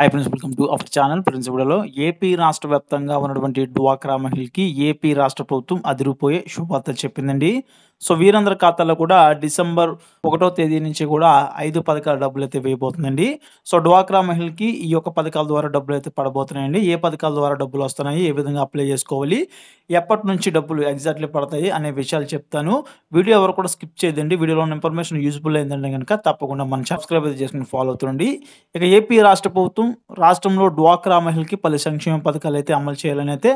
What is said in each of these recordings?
high friends welcome to our channel friends AP రాష్ట్ర వ్యాప్తంగా ఉన్నటువంటి డ్వాక్రా మహిళకి ఏపీ రాష్ట్ర ప్రభుత్వం అదిరిపోయే శుభవార్తలు చెప్పిందండి సో వీరందరి ఖాతాలో కూడా డిసెంబర్ ఒకటో తేదీ నుంచి కూడా ఐదు పథకాల డబ్బులు అయితే వేయబోతుందండి సో డ్వాక్రా మహిళకి ఈ యొక్క పథకాల ద్వారా డబ్బులు అయితే పడబోతున్నాయండి ఏ పథకాల ద్వారా డబ్బులు వస్తున్నాయి ఏ విధంగా అప్లై చేసుకోవాలి ఎప్పటి నుంచి డబ్బులు ఎగ్జాక్ట్లీ పడతాయి అనే విషయాలు చెప్తాను వీడియో ఎవరు కూడా స్కిప్ చేయదండి వీడియోలో ఉన్న ఇన్ఫర్మేషన్ యూజ్ఫుల్ అయిందండి కనుక తప్పకుండా మనం సబ్స్క్రైబ్ అయితే చేసుకుని ఫాలో అవుతుండండి ఇక ఏపీ రాష్ట్ర ప్రభుత్వం రాష్ట్రంలో డ్వాక్రా మహిళకి పలు సంక్షేమ పథకాలు అయితే అమలు చేయాలని అయితే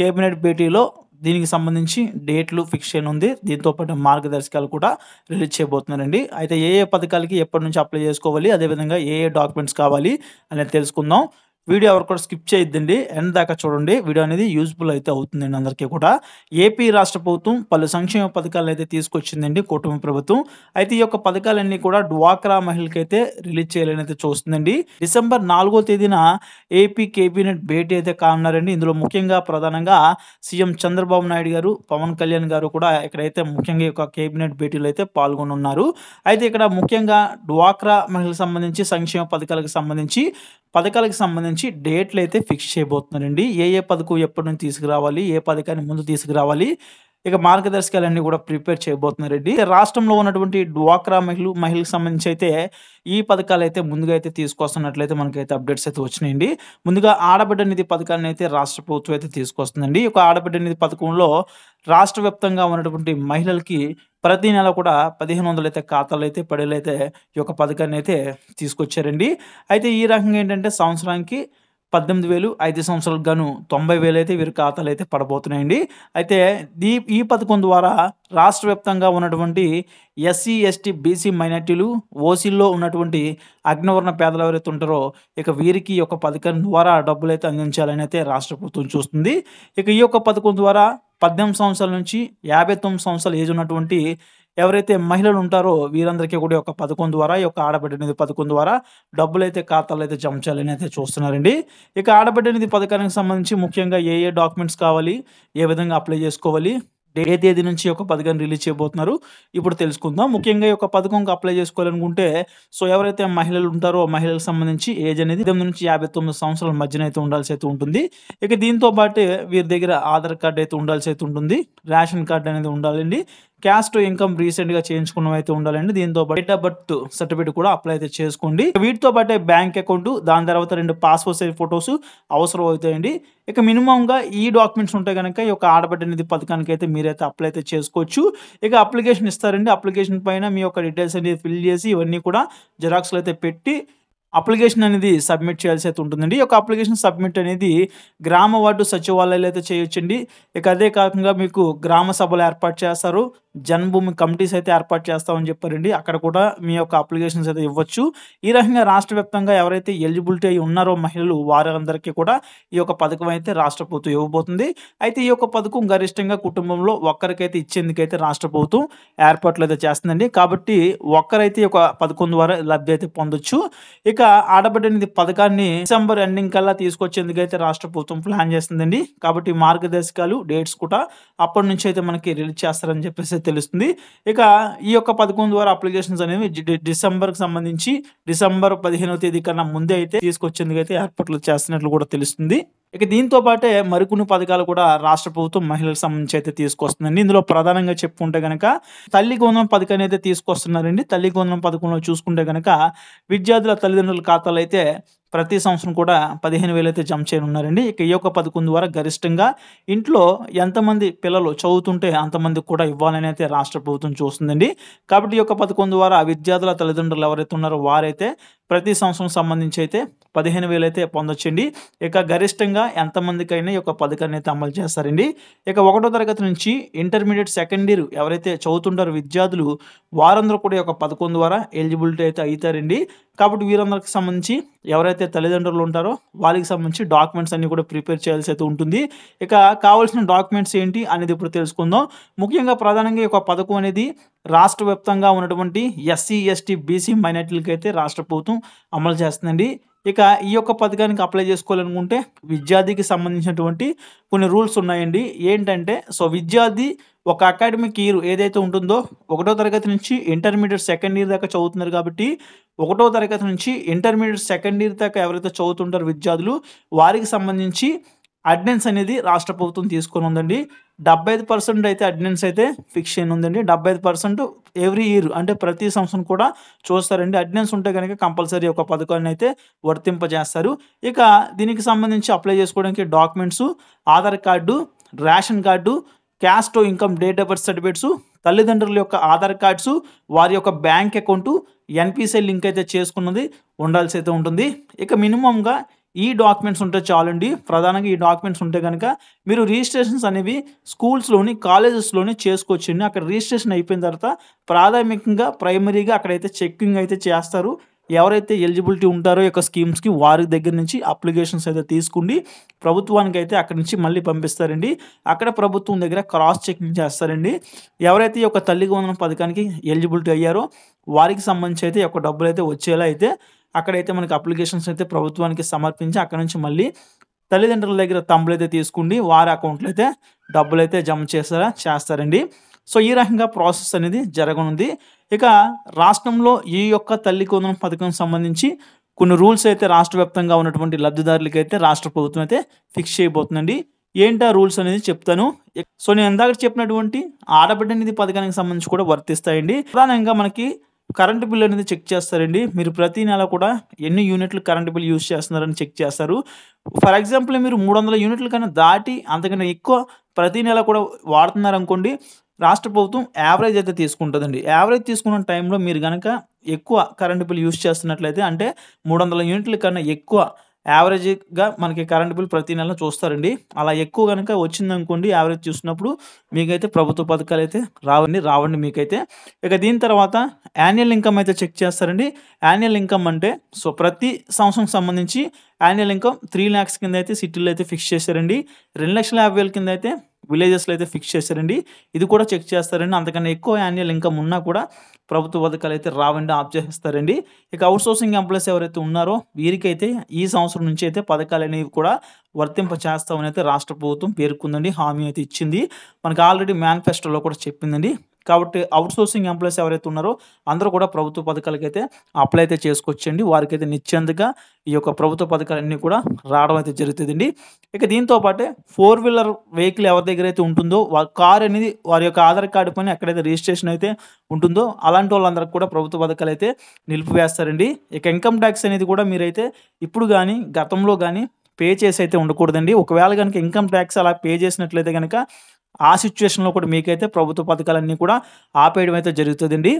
కేబినెట్ భేటీలో దీనికి సంబంధించి డేట్లు ఫిక్స్ అయిన ఉంది దీంతోపాటు మార్గదర్శకాలు కూడా రిలీజ్ చేయబోతున్నారండి అయితే ఏ ఏ పథకాలకి ఎప్పటి నుంచి అప్లై చేసుకోవాలి అదేవిధంగా ఏ ఏ డాక్యుమెంట్స్ కావాలి అనేది తెలుసుకుందాం వీడియో ఎవరు కూడా స్కిప్ చేయొద్దండి ఎండ్ దాకా చూడండి వీడియో అనేది యూజ్ఫుల్ అయితే అవుతుందండి అందరికీ కూడా ఏపీ రాష్ట్ర ప్రభుత్వం పలు సంక్షేమ పథకాలు అయితే తీసుకొచ్చిందండి కుటుంబ ప్రభుత్వం అయితే ఈ యొక్క పథకాలన్నీ కూడా డ్వాక్రా మహిళకి అయితే రిలీజ్ చేయాలని అయితే చూస్తుందండి డిసెంబర్ నాలుగో తేదీన ఏపీ కేబినెట్ భేటీ అయితే కానున్నారండి ఇందులో ముఖ్యంగా ప్రధానంగా సీఎం చంద్రబాబు నాయుడు గారు పవన్ కళ్యాణ్ గారు కూడా ఇక్కడైతే ముఖ్యంగా ఈ కేబినెట్ భేటీలో అయితే పాల్గొనున్నారు అయితే ఇక్కడ ముఖ్యంగా డ్వాక్రా మహిళలకు సంబంధించి సంక్షేమ పథకాలకు సంబంధించి పథకాలకు సంబంధించి నుంచి డేట్లు అయితే ఫిక్స్ చేయబోతున్నారండి ఏ ఏ పథకం ఎప్పటి నుంచి తీసుకురావాలి ఏ పథకాన్ని ముందు తీసుకురావాలి ఇక మార్గదర్శకాలన్నీ కూడా ప్రిపేర్ చేయబోతున్నారు రెడ్డి రాష్ట్రంలో ఉన్నటువంటి డ్వాక్రా మహిళలు మహిళలకు సంబంధించి అయితే ఈ పథకాలు అయితే ముందుగా అయితే తీసుకొస్తున్నట్లయితే మనకైతే అప్డేట్స్ అయితే వచ్చినాయండి ముందుగా ఆడబిడ్డ నిధి పథకాన్ని అయితే రాష్ట్ర ప్రభుత్వం అయితే తీసుకొస్తుందండి ఈ యొక్క ఆడబిడ్డ నిధి పథకంలో రాష్ట్ర వ్యాప్తంగా ఉన్నటువంటి మహిళలకి ప్రతి నెల కూడా పదిహేను వందలు అయితే ఖాతాలు అయితే పడేలైతే ఈ యొక్క పథకాన్ని అయితే తీసుకొచ్చారండి అయితే ఈ రకంగా ఏంటంటే సంవత్సరానికి పద్దెనిమిది వేలు ఐదు సంవత్సరాలకు గాను తొంభై వేలు అయితే వీరి ఖాతాలు అయితే పడబోతున్నాయండి అయితే దీ ఈ పథకం ద్వారా రాష్ట్ర వ్యాప్తంగా ఉన్నటువంటి ఎస్సీ ఎస్టీ బీసీ మైనార్టీలు ఓసీల్లో ఉన్నటువంటి అగ్నివర్ణ పేదలు ఎవరైతే ఉంటారో ఇక వీరికి ఈ యొక్క పథకం ద్వారా డబ్బులు అయితే అందించాలని అయితే రాష్ట్ర ప్రభుత్వం చూస్తుంది ఇక ఈ యొక్క పథకం ద్వారా పద్దెనిమిది సంవత్సరాల నుంచి యాభై తొమ్మిది సంవత్సరాలు ఏజ్ ఉన్నటువంటి ఎవరైతే మహిళలు ఉంటారో వీరందరికీ కూడా ఒక పథకం ద్వారా ఈ యొక్క ఆడబిడ్డ నిధి పథకం ద్వారా డబ్బులు అయితే ఖాతాలు అయితే జమ చేయాలని అయితే చూస్తున్నారండి ఇక ఆడబిడ్డ నిధి పథకానికి సంబంధించి ముఖ్యంగా ఏ ఏ డాక్యుమెంట్స్ కావాలి ఏ విధంగా అప్లై చేసుకోవాలి ఏ తేదీ నుంచి ఒక పథకం రిలీజ్ చేయబోతున్నారు ఇప్పుడు తెలుసుకుందాం ముఖ్యంగా ఈ యొక్క పథకంకి అప్లై చేసుకోవాలనుకుంటే సో ఎవరైతే మహిళలు ఉంటారో మహిళలకు సంబంధించి ఏజ్ అనేది ఎనిమిది నుంచి యాభై తొమ్మిది సంవత్సరాల మధ్యన అయితే ఉండాల్సి అయితే ఉంటుంది ఇక దీంతో పాటు వీరి దగ్గర ఆధార్ కార్డు అయితే ఉండాల్సి అయితే ఉంటుంది రేషన్ కార్డు అనేది ఉండాలండి క్యాస్ట్ ఇన్కమ్ రీసెంట్ గా చేయించుకున్న అయితే ఉండాలండి దీంతో డేట్ ఆఫ్ బర్త్ సర్టిఫికేట్ కూడా అప్లై అయితే చేసుకోండి వీటితో పాటే బ్యాంక్ అకౌంట్ దాని తర్వాత రెండు పాస్పోర్ట్ సైజ్ ఫొటోస్ అవసరం అవుతాయండి ఇక గా ఈ డాక్యుమెంట్స్ ఉంటే కనుక ఈ యొక్క ఆడబడ్డ నిధి పథకానికి అయితే మీరైతే అప్లై అయితే చేసుకోవచ్చు ఇక అప్లికేషన్ ఇస్తారండి అప్లికేషన్ పైన మీ యొక్క డీటెయిల్స్ అనేది ఫిల్ చేసి ఇవన్నీ కూడా జిరాక్స్లు అయితే పెట్టి అప్లికేషన్ అనేది సబ్మిట్ చేయాల్సి అయితే ఉంటుందండి ఒక అప్లికేషన్ సబ్మిట్ అనేది గ్రామ వార్డు సచివాలయాలు అయితే చేయొచ్చండి ఇక అదే కాకుండా మీకు గ్రామ సభలు ఏర్పాటు చేస్తారు జన్మభూమి కమిటీస్ అయితే ఏర్పాటు చేస్తామని చెప్పారండి అక్కడ కూడా మీ యొక్క అప్లికేషన్స్ అయితే ఇవ్వచ్చు ఈ రకంగా రాష్ట్ర వ్యాప్తంగా ఎవరైతే ఎలిజిబిలిటీ అయి ఉన్నారో మహిళలు వారందరికీ కూడా ఈ యొక్క పథకం అయితే రాష్ట్ర ప్రభుత్వం ఇవ్వబోతుంది అయితే ఈ యొక్క పథకం గరిష్టంగా కుటుంబంలో ఒక్కరికైతే ఇచ్చేందుకైతే రాష్ట్ర ప్రభుత్వం ఏర్పాట్లు అయితే చేస్తుందండి కాబట్టి ఒక్కరైతే ఈ యొక్క పథకం ద్వారా లబ్ధి అయితే పొందొచ్చు ఇక ఇక ఆడబిడ్డనిధి పథకాన్ని డిసెంబర్ ఎండింగ్ కల్లా తీసుకొచ్చేందుకు అయితే రాష్ట్ర ప్రభుత్వం ప్లాన్ చేస్తుందండి కాబట్టి మార్గదర్శకాలు డేట్స్ కూడా అప్పటి నుంచి అయితే మనకి రిలీజ్ చేస్తారని చెప్పేసి తెలుస్తుంది ఇక ఈ యొక్క పథకం ద్వారా అప్లికేషన్స్ అనేవి కి సంబంధించి డిసెంబర్ పదిహేనవ తేదీ కన్నా ముందే అయితే తీసుకొచ్చేందుకు అయితే ఏర్పాట్లు చేస్తున్నట్లు కూడా తెలుస్తుంది ఇక దీంతో పాటే మరికొన్ని పథకాలు కూడా రాష్ట్ర ప్రభుత్వం మహిళలకు సంబంధించి అయితే తీసుకొస్తుందండి ఇందులో ప్రధానంగా చెప్పుకుంటే గనక తల్లి గోంధం పథకాన్ని అయితే తీసుకొస్తున్నారండి తల్లి గోంధం పథకంలో చూసుకుంటే గనక విద్యార్థుల తల్లిదండ్రుల ఖాతాలు అయితే ప్రతి సంవత్సరం కూడా పదిహేను వేలు అయితే జమ చేయనున్నారండి ఇక ఈ యొక్క పథకం ద్వారా గరిష్టంగా ఇంట్లో ఎంతమంది పిల్లలు చదువుతుంటే అంతమందికి కూడా ఇవ్వాలని అయితే రాష్ట్ర ప్రభుత్వం చూస్తుందండి కాబట్టి ఈ యొక్క పథకం ద్వారా విద్యార్థుల తల్లిదండ్రులు ఎవరైతే ఉన్నారో వారైతే ప్రతి సంవత్సరం సంబంధించి అయితే పదిహేను వేలు అయితే పొందొచ్చండి ఇక గరిష్టంగా ఎంతమందికైనా ఈ యొక్క పథకాన్ని అయితే అమలు చేస్తారండి ఇక ఒకటో తరగతి నుంచి ఇంటర్మీడియట్ సెకండ్ ఇయర్ ఎవరైతే చదువుతుంటారో విద్యార్థులు వారందరూ కూడా ఈ యొక్క పథకం ద్వారా ఎలిజిబిలిటీ అయితే అవుతారండి కాబట్టి వీరందరికి సంబంధించి ఎవరైతే తల్లిదండ్రులు ఉంటారో వాళ్ళకి సంబంధించి డాక్యుమెంట్స్ అన్ని కూడా ప్రిపేర్ చేయాల్సి అయితే ఉంటుంది ఇక కావాల్సిన డాక్యుమెంట్స్ ఏంటి అనేది ఇప్పుడు తెలుసుకుందాం ముఖ్యంగా ప్రధానంగా ఈ పథకం అనేది రాష్ట్ర వ్యాప్తంగా ఉన్నటువంటి ఎస్సీ ఎస్టీ బీసీ మైనార్టీలకైతే అయితే రాష్ట్ర ప్రభుత్వం అమలు చేస్తుందండి ఇక ఈ యొక్క పథకానికి అప్లై చేసుకోవాలనుకుంటే విద్యార్థికి సంబంధించినటువంటి కొన్ని రూల్స్ ఉన్నాయండి ఏంటంటే సో విద్యార్థి ఒక అకాడమిక్ ఇయర్ ఏదైతే ఉంటుందో ఒకటో తరగతి నుంచి ఇంటర్మీడియట్ సెకండ్ ఇయర్ దాకా చదువుతున్నారు కాబట్టి ఒకటో తరగతి నుంచి ఇంటర్మీడియట్ సెకండ్ ఇయర్ దాకా ఎవరైతే చదువుతుంటారో విద్యార్థులు వారికి సంబంధించి అటెండెన్స్ అనేది రాష్ట్ర ప్రభుత్వం తీసుకొని ఉందండి డెబ్బై ఐదు పర్సెంట్ అయితే అటెండెన్స్ అయితే ఫిక్స్ అయిన ఉందండి డెబ్బై ఐదు పర్సెంట్ ఎవ్రీ ఇయర్ అంటే ప్రతి సంవత్సరం కూడా చూస్తారండి అటెండెన్స్ ఉంటే కనుక కంపల్సరీ ఒక పథకాన్ని అయితే వర్తింపజేస్తారు ఇక దీనికి సంబంధించి అప్లై చేసుకోవడానికి documents Aadhaar card ration card caste income date of birth certificates తల్లిదండ్రుల యొక్క ఆధార్ కార్డ్స్ వారి యొక్క బ్యాంక్ అకౌంటు ఎన్పిసిఐ లింక్ అయితే చేసుకున్నది ఉండాల్సి అయితే ఉంటుంది ఇక మినిమంగా ఈ డాక్యుమెంట్స్ ఉంటే చాలండి ప్రధానంగా ఈ డాక్యుమెంట్స్ ఉంటే కనుక మీరు రిజిస్ట్రేషన్స్ అనేవి స్కూల్స్లోని కాలేజెస్లోని చేసుకోవచ్చండి అక్కడ రిజిస్ట్రేషన్ అయిపోయిన తర్వాత ప్రాథమికంగా ప్రైమరీగా అక్కడైతే చెక్కింగ్ అయితే చేస్తారు ఎవరైతే ఎలిజిబిలిటీ ఉంటారో యొక్క స్కీమ్స్కి వారి దగ్గర నుంచి అప్లికేషన్స్ అయితే తీసుకుండి ప్రభుత్వానికి అయితే అక్కడి నుంచి మళ్ళీ పంపిస్తారండి అక్కడ ప్రభుత్వం దగ్గర క్రాస్ చెకింగ్ చేస్తారండి ఎవరైతే ఈ యొక్క తల్లి వందన పథకానికి ఎలిజిబిలిటీ అయ్యారో వారికి సంబంధించి అయితే యొక్క డబ్బులు అయితే వచ్చేలా అయితే అక్కడైతే మనకి అప్లికేషన్స్ అయితే ప్రభుత్వానికి సమర్పించి అక్కడ నుంచి మళ్ళీ తల్లిదండ్రుల దగ్గర తమ్ములు అయితే తీసుకుండి వారి అకౌంట్లో అయితే డబ్బులు అయితే జమ చేస్తారా చేస్తారండి సో ఈ రకంగా ప్రాసెస్ అనేది జరగనుంది ఇక రాష్ట్రంలో ఈ యొక్క తల్లి కొందరం పథకం సంబంధించి కొన్ని రూల్స్ అయితే రాష్ట్ర వ్యాప్తంగా ఉన్నటువంటి లబ్ధిదారులకి అయితే రాష్ట్ర ప్రభుత్వం అయితే ఫిక్స్ చేయబోతుందండి ఏంటా రూల్స్ అనేది చెప్తాను సో నేను ఇందాక చెప్పినటువంటి ఆడబిడ్డ నిధి పథకానికి సంబంధించి కూడా వర్తిస్తాయండి ప్రధానంగా మనకి కరెంటు బిల్ అనేది చెక్ చేస్తారండి మీరు ప్రతి నెల కూడా ఎన్ని యూనిట్లు కరెంటు బిల్ యూస్ చేస్తున్నారని చెక్ చేస్తారు ఫర్ ఎగ్జాంపుల్ మీరు మూడు వందల యూనిట్ల కన్నా దాటి అంతకన్నా ఎక్కువ ప్రతి నెల కూడా వాడుతున్నారనుకోండి రాష్ట్ర ప్రభుత్వం యావరేజ్ అయితే తీసుకుంటుందండి యావరేజ్ తీసుకున్న టైంలో మీరు కనుక ఎక్కువ కరెంటు బిల్ యూస్ చేస్తున్నట్లయితే అంటే మూడు వందల యూనిట్ల కన్నా ఎక్కువ యావరేజ్గా మనకి కరెంట్ బిల్ ప్రతి నెల చూస్తారండి అలా ఎక్కువ కనుక వచ్చిందనుకోండి యావరేజ్ చూసినప్పుడు మీకైతే ప్రభుత్వ పథకాలు అయితే రావండి రావండి మీకైతే ఇక దీని తర్వాత యాన్యువల్ ఇన్కమ్ అయితే చెక్ చేస్తారండి యాన్యువల్ ఇన్కమ్ అంటే సో ప్రతి సంవత్సరం సంబంధించి యాన్యువల్ ఇన్కమ్ త్రీ ల్యాక్స్ కింద అయితే సిటీలో అయితే ఫిక్స్ చేశారండి రెండు లక్షల యాభై వేల కింద అయితే విలేజెస్లో అయితే ఫిక్స్ చేశారండి ఇది కూడా చెక్ చేస్తారండి అంతకన్నా ఎక్కువ యాన్యువల్ ఇంకమ్ ఉన్నా కూడా ప్రభుత్వ పథకాలు అయితే రావండి ఆఫ్ చేసేస్తారండి ఇక అవుట్ సోర్సింగ్ ఎంప్లాయీస్ ఎవరైతే ఉన్నారో వీరికైతే ఈ సంవత్సరం నుంచి అయితే పథకాలు అనేవి కూడా వర్తింప చేస్తామని అయితే రాష్ట్ర ప్రభుత్వం పేర్కొందండి హామీ అయితే ఇచ్చింది మనకు ఆల్రెడీ మేనిఫెస్టోలో కూడా చెప్పిందండి కాబట్టి సోర్సింగ్ ఎంప్లాయీస్ ఎవరైతే ఉన్నారో అందరూ కూడా ప్రభుత్వ పథకాలకైతే అప్లై అయితే చేసుకోవచ్చండి వారికైతే నిత్యందుగా ఈ యొక్క ప్రభుత్వ పథకాలన్నీ కూడా రావడం అయితే జరుగుతుందండి ఇక దీంతో పాటే ఫోర్ వీలర్ వెహికల్ ఎవరి దగ్గర అయితే ఉంటుందో కార్ అనేది వారి యొక్క ఆధార్ కార్డు పైన ఎక్కడైతే రిజిస్ట్రేషన్ అయితే ఉంటుందో అలాంటి వాళ్ళందరికీ కూడా ప్రభుత్వ పథకాలు అయితే నిలిపివేస్తారండి ఇక ఇన్కమ్ ట్యాక్స్ అనేది కూడా మీరైతే ఇప్పుడు కానీ గతంలో కానీ పే చేసి అయితే ఉండకూడదండి ఒకవేళ కనుక ఇన్కమ్ ట్యాక్స్ అలా పే చేసినట్లయితే కనుక ఆ సిచ్యువేషన్లో కూడా మీకైతే ప్రభుత్వ పథకాలన్నీ కూడా ఆపేయడం అయితే జరుగుతుందండి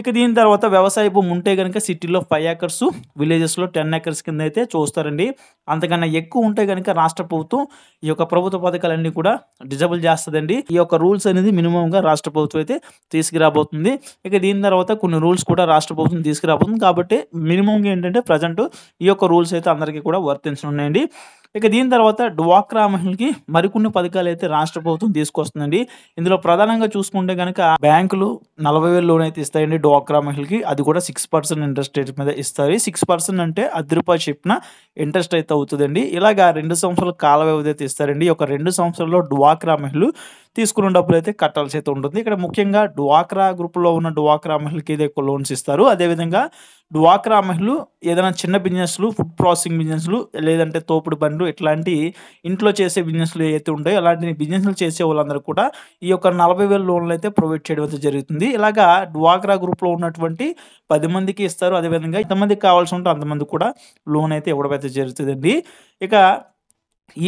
ఇక దీని తర్వాత వ్యవసాయ భూమి ఉంటే కనుక సిటీలో ఫైవ్ ఏకర్స్ విలేజెస్లో టెన్ ఏకర్స్ కింద అయితే చూస్తారండి అంతకన్నా ఎక్కువ ఉంటే కనుక రాష్ట్ర ప్రభుత్వం ఈ యొక్క ప్రభుత్వ పథకాలన్నీ కూడా డిజబుల్ చేస్తుందండి ఈ యొక్క రూల్స్ అనేది మినిమంగా రాష్ట్ర ప్రభుత్వం అయితే తీసుకురాబోతుంది ఇక దీని తర్వాత కొన్ని రూల్స్ కూడా రాష్ట్ర ప్రభుత్వం తీసుకురాబోతుంది కాబట్టి మినిమంగా ఏంటంటే ప్రజెంట్ ఈ యొక్క రూల్స్ అయితే అందరికీ కూడా వర్తించనున్నాయండి ఇక దీని తర్వాత డ్వాక్రా మహిళకి మరికొన్ని పథకాలు అయితే రాష్ట్ర ప్రభుత్వం తీసుకొస్తుందండి ఇందులో ప్రధానంగా చూసుకుంటే కనుక బ్యాంకులు నలభై వేలు లోన్ అయితే ఇస్తాయండి డ్వాక్రా మహిళకి అది కూడా సిక్స్ పర్సెంట్ ఇంట్రెస్ట్ రేట్ మీద ఇస్తారు సిక్స్ పర్సెంట్ అంటే అది రూపాయి చెప్పిన ఇంట్రెస్ట్ అయితే అవుతుందండి ఇలాగ రెండు సంవత్సరాల కాల వ్యవధి అయితే ఇస్తారండి ఒక రెండు సంవత్సరాల్లో డ్వాక్రా మహిళలు తీసుకున్న డబ్బులు అయితే కట్టాల్సి అయితే ఉంటుంది ఇక్కడ ముఖ్యంగా డ్వాక్రా గ్రూప్లో ఉన్న డ్వాక్రా మహిళకి అయితే ఎక్కువ లోన్స్ ఇస్తారు అదేవిధంగా డ్వాక్రా మహిళలు ఏదైనా చిన్న బిజినెస్లు ఫుడ్ ప్రాసెసింగ్ బిజినెస్లు లేదంటే తోపుడు బండ్లు ఇట్లాంటి ఇంట్లో చేసే బిజినెస్లు ఏవైతే ఉంటాయో అలాంటి బిజినెస్లు చేసే వాళ్ళందరూ కూడా ఈ యొక్క నలభై వేల లోన్లు అయితే ప్రొవైడ్ చేయడం అయితే జరుగుతుంది ఇలాగా డ్వాక్రా గ్రూప్లో ఉన్నటువంటి పది మందికి ఇస్తారు అదేవిధంగా ఇంతమందికి కావాల్సి ఉంటే అంతమంది కూడా లోన్ అయితే ఇవ్వడం అయితే జరుగుతుందండి ఇక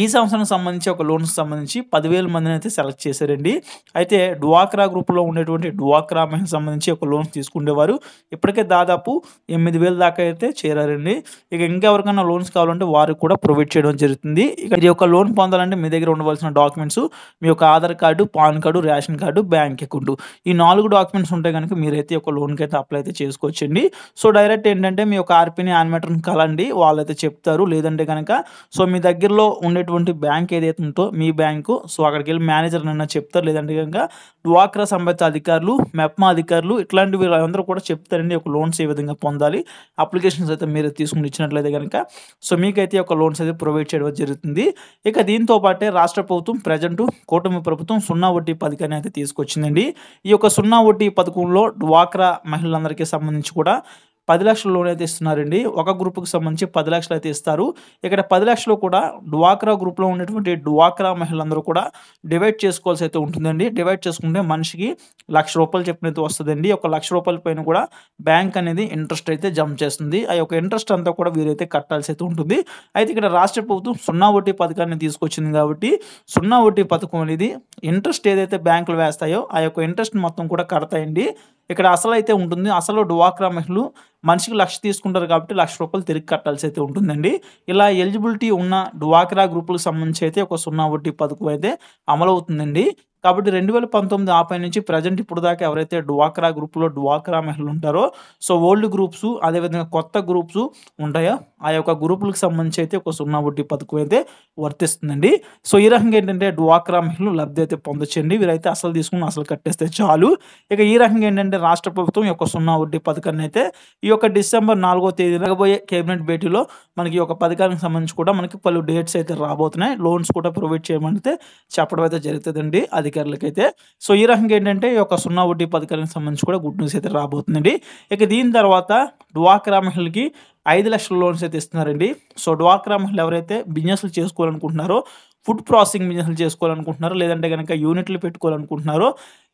ఈ సంవత్సరం సంబంధించి ఒక లోన్స్ సంబంధించి పదివేల మందిని అయితే సెలెక్ట్ చేశారండి అయితే డ్వాక్రా గ్రూప్లో ఉండేటువంటి డ్వాక్రా మహిళ సంబంధించి ఒక లోన్స్ తీసుకునేవారు ఇప్పటికే దాదాపు ఎనిమిది వేల దాకా అయితే చేరారండి ఇక ఇంకెవరికైనా లోన్స్ కావాలంటే వారికి కూడా ప్రొవైడ్ చేయడం జరుగుతుంది ఇక ఈ యొక్క లోన్ పొందాలంటే మీ దగ్గర ఉండవలసిన డాక్యుమెంట్స్ మీ యొక్క Aadhaar card PAN card ration card bank account ఈ నాలుగు డాక్యుమెంట్స్ ఉంటే కనుక మీరైతే ఒక లోన్కి అయితే అప్లై అయితే చేసుకోవచ్చండి సో డైరెక్ట్ ఏంటంటే మీ యొక్క ఆర్పీని ఆన్మెటర్ని కలండి వాళ్ళైతే చెప్తారు లేదంటే కనుక సో మీ దగ్గరలో ఉండేటువంటి బ్యాంక్ ఏదైతే ఉందో మీ బ్యాంకు సో అక్కడికి వెళ్ళి మేనేజర్ నన్ను చెప్తారు లేదంటే కనుక డ్వాక్రా సంబంధిత అధికారులు మెప్మా అధికారులు ఇట్లాంటి వీళ్ళందరూ కూడా చెప్తారండి ఒక లోన్స్ ఏ విధంగా పొందాలి అప్లికేషన్స్ అయితే మీరు తీసుకుని ఇచ్చినట్లయితే కనుక సో మీకైతే ఒక లోన్స్ అయితే ప్రొవైడ్ చేయడం జరుగుతుంది ఇక దీంతో పాటే రాష్ట్ర ప్రభుత్వం ప్రజెంట్ కూటమి ప్రభుత్వం సున్నా వడ్డీ పథకాన్ని అయితే తీసుకొచ్చిందండి ఈ యొక్క సున్నా వడ్డీ పథకంలో డ్వాక్రా మహిళలందరికీ సంబంధించి కూడా పది లక్షల లోన్ అయితే ఇస్తున్నారండి ఒక గ్రూప్కి సంబంధించి పది లక్షలు అయితే ఇస్తారు ఇక్కడ పది లక్షలు కూడా డ్వాక్రా గ్రూప్లో ఉన్నటువంటి డ్వాక్రా మహిళలందరూ కూడా డివైడ్ చేసుకోవాల్సి అయితే ఉంటుందండి డివైడ్ చేసుకుంటే మనిషికి లక్ష రూపాయలు చెప్పినైతే వస్తుందండి ఒక లక్ష రూపాయల పైన కూడా బ్యాంక్ అనేది ఇంట్రెస్ట్ అయితే జమ చేస్తుంది ఆ యొక్క ఇంట్రెస్ట్ అంతా కూడా వీరైతే కట్టాల్సి అయితే ఉంటుంది అయితే ఇక్కడ రాష్ట్ర ప్రభుత్వం సున్నా వడ్డీ పథకాన్ని తీసుకొచ్చింది కాబట్టి సున్నా వడ్డీ పథకం అనేది ఇంట్రెస్ట్ ఏదైతే బ్యాంకులు వేస్తాయో ఆ యొక్క ఇంట్రెస్ట్ మొత్తం కూడా కడతాయండి ఇక్కడ అసలు అయితే ఉంటుంది అసలు డువాక్రా మహిళలు మనిషికి లక్ష తీసుకుంటారు కాబట్టి లక్ష రూపాయలు తిరిగి కట్టాల్సి అయితే ఉంటుందండి ఇలా ఎలిజిబిలిటీ ఉన్న డువాక్రా గ్రూపులకు సంబంధించి అయితే ఒక సున్నా వడ్డీ పథకం అయితే అమలవుతుందండి కాబట్టి రెండు వేల పంతొమ్మిది ఆపై నుంచి ప్రజెంట్ ఇప్పుడు దాకా ఎవరైతే డ్వాక్రా గ్రూప్లో డ్వాక్రా మహిళలు ఉంటారో సో ఓల్డ్ గ్రూప్స్ అదేవిధంగా కొత్త గ్రూప్స్ ఉంటాయో ఆ యొక్క గ్రూపులకు సంబంధించి అయితే ఒక సున్నా వడ్డీ పథకం అయితే వర్తిస్తుందండి సో ఈ రకంగా ఏంటంటే డ్వాక్రా మహిళలు లబ్ధి అయితే పొందొచ్చండి వీరైతే అసలు తీసుకుని అసలు కట్టేస్తే చాలు ఇక ఈ రకంగా ఏంటంటే రాష్ట్ర ప్రభుత్వం యొక్క సున్నా వడ్డీ పథకాన్ని అయితే ఈ యొక్క డిసెంబర్ నాలుగో తేదీ రాబోయే కేబినెట్ భేటీలో మనకి ఈ యొక్క పథకానికి సంబంధించి కూడా మనకి పలు డేట్స్ అయితే రాబోతున్నాయి లోన్స్ కూడా ప్రొవైడ్ చేయమంటే చెప్పడం అయితే జరుగుతుందండి అది అధికారులకైతే సో ఈ రకంగా ఏంటంటే ఈ యొక్క సున్నా వడ్డీ పథకానికి సంబంధించి కూడా గుడ్ న్యూస్ అయితే రాబోతుందండి ఇక దీని తర్వాత డ్వాక్రా మహిళలకి ఐదు లక్షల లోన్స్ అయితే ఇస్తున్నారండి సో డ్వాక్రా మహిళలు ఎవరైతే బిజినెస్లు చేసుకోవాలనుకుంటున్నారో ఫుడ్ ప్రాసెసింగ్ బిజినెస్లు చేసుకోవాలనుకుంటున్నారో లేదంటే కనుక యూనిట్లు పెట్టుకోవాలనుకుంటున్నారో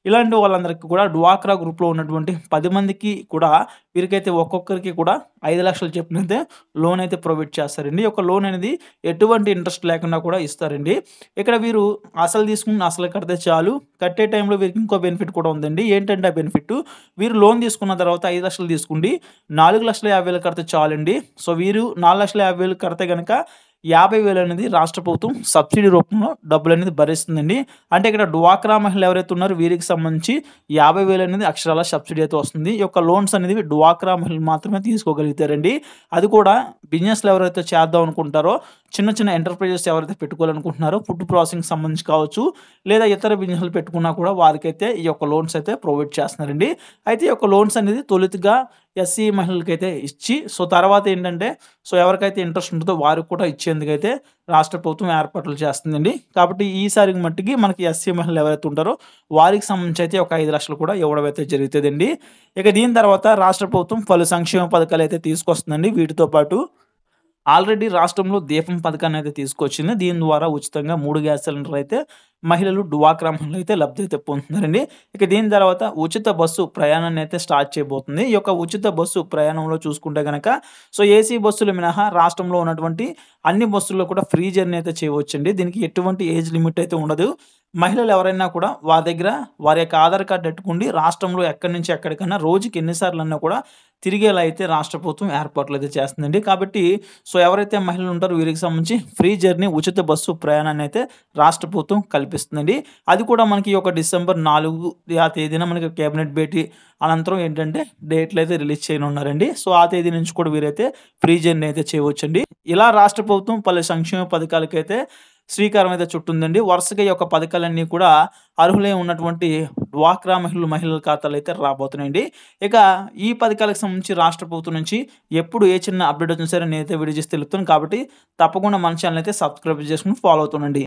ఇలాంటి వాళ్ళందరికీ కూడా డ్వాక్రా గ్రూప్లో ఉన్నటువంటి పది మందికి కూడా వీరికైతే ఒక్కొక్కరికి కూడా ఐదు లక్షలు చెప్పినైతే లోన్ అయితే ప్రొవైడ్ చేస్తారండి ఈ యొక్క లోన్ అనేది ఎటువంటి ఇంట్రెస్ట్ లేకుండా కూడా ఇస్తారండి ఇక్కడ వీరు అసలు తీసుకున్న అసలు కడితే చాలు కట్టే టైంలో వీరికి ఇంకో బెనిఫిట్ కూడా ఉందండి ఏంటంటే ఆ బెనిఫిట్ వీరు లోన్ తీసుకున్న తర్వాత ఐదు లక్షలు తీసుకుండి నాలుగు లక్షల యాభై వేలు కడితే చాలండి సో వీరు నాలుగు లక్షల యాభై వేలు కడితే కనుక యాభై వేలు అనేది రాష్ట్ర ప్రభుత్వం సబ్సిడీ రూపంలో డబ్బులు అనేది భరిస్తుందండి అంటే ఇక్కడ డ్వాక్రా మహిళలు ఎవరైతే ఉన్నారో వీరికి సంబంధించి యాభై వేలు అనేది అక్షరాల సబ్సిడీ అయితే వస్తుంది ఈ యొక్క లోన్స్ అనేది డ్వాక్రా మహిళలు మాత్రమే తీసుకోగలుగుతారండి అది కూడా బిజినెస్లు ఎవరైతే చేద్దాం అనుకుంటారో చిన్న చిన్న ఎంటర్ప్రైజెస్ ఎవరైతే పెట్టుకోవాలనుకుంటున్నారో ఫుడ్ ప్రాసెసింగ్ సంబంధించి కావచ్చు లేదా ఇతర బిజినెస్లు పెట్టుకున్నా కూడా వారికైతే ఈ యొక్క లోన్స్ అయితే ప్రొవైడ్ చేస్తున్నారండి అయితే ఈ యొక్క లోన్స్ అనేది తొలితగా ఎస్సీ మహిళలకైతే ఇచ్చి సో తర్వాత ఏంటంటే సో ఎవరికైతే ఇంట్రెస్ట్ ఉంటుందో వారికి కూడా ఇచ్చేందుకైతే రాష్ట్ర ప్రభుత్వం ఏర్పాట్లు చేస్తుందండి కాబట్టి ఈసారి మట్టికి మనకి ఎస్సీ మహిళలు ఎవరైతే ఉంటారో వారికి సంబంధించి అయితే ఒక ఐదు లక్షలు కూడా ఇవ్వడం అయితే జరుగుతుందండి ఇక దీని తర్వాత రాష్ట్ర ప్రభుత్వం పలు సంక్షేమ పథకాలు అయితే తీసుకొస్తుందండి వీటితో పాటు ఆల్రెడీ రాష్ట్రంలో దీపం పథకాన్ని అయితే తీసుకొచ్చింది దీని ద్వారా ఉచితంగా మూడు గ్యాస్ సిలిండర్ అయితే మహిళలు డువాక్రా అయితే లబ్ధి అయితే పొందుతున్నారండి ఇక దీని తర్వాత ఉచిత బస్సు ప్రయాణాన్ని అయితే స్టార్ట్ చేయబోతుంది ఈ యొక్క ఉచిత బస్సు ప్రయాణంలో చూసుకుంటే కనుక సో ఏసీ బస్సులు మినహా రాష్ట్రంలో ఉన్నటువంటి అన్ని బస్సుల్లో కూడా ఫ్రీ జర్నీ అయితే చేయవచ్చండి దీనికి ఎటువంటి ఏజ్ లిమిట్ అయితే ఉండదు మహిళలు ఎవరైనా కూడా వారి దగ్గర వారి యొక్క ఆధార్ కార్డు పెట్టుకుండి రాష్ట్రంలో ఎక్కడి నుంచి ఎక్కడికైనా రోజుకి ఎన్నిసార్లు అన్నా కూడా తిరిగేలా అయితే రాష్ట్ర ప్రభుత్వం ఏర్పాట్లు అయితే చేస్తుందండి కాబట్టి సో ఎవరైతే మహిళలు ఉంటారో వీరికి సంబంధించి ఫ్రీ జర్నీ ఉచిత బస్సు ప్రయాణాన్ని అయితే రాష్ట్ర ప్రభుత్వం కల్పిస్తుందండి అది కూడా మనకి ఒక డిసెంబర్ నాలుగు ఆ తేదీన మనకి కేబినెట్ భేటీ అనంతరం ఏంటంటే డేట్లు అయితే రిలీజ్ చేయనున్నారండి సో ఆ తేదీ నుంచి కూడా వీరైతే ఫ్రీ జర్నీ అయితే చేయవచ్చండి ఇలా రాష్ట్ర ప్రభుత్వం పలు సంక్షేమ పథకాలకైతే శ్రీకారం అయితే చుట్టుందండి వరుసగా ఈ యొక్క పథకాలన్నీ కూడా అర్హులై ఉన్నటువంటి డ్వాక్రా మహిళలు మహిళల ఖాతాలు అయితే రాబోతున్నాయండి ఇక ఈ పథకాలకు సంబంధించి రాష్ట్ర ప్రభుత్వం నుంచి ఎప్పుడు ఏ చిన్న అప్డేట్ వచ్చినా సరే నేనైతే వీడియో చేసి తెలుపుతాను కాబట్టి తప్పకుండా మన ఛానల్ అయితే సబ్స్క్రైబ్ చేసుకుని ఫాలో అవుతుండండి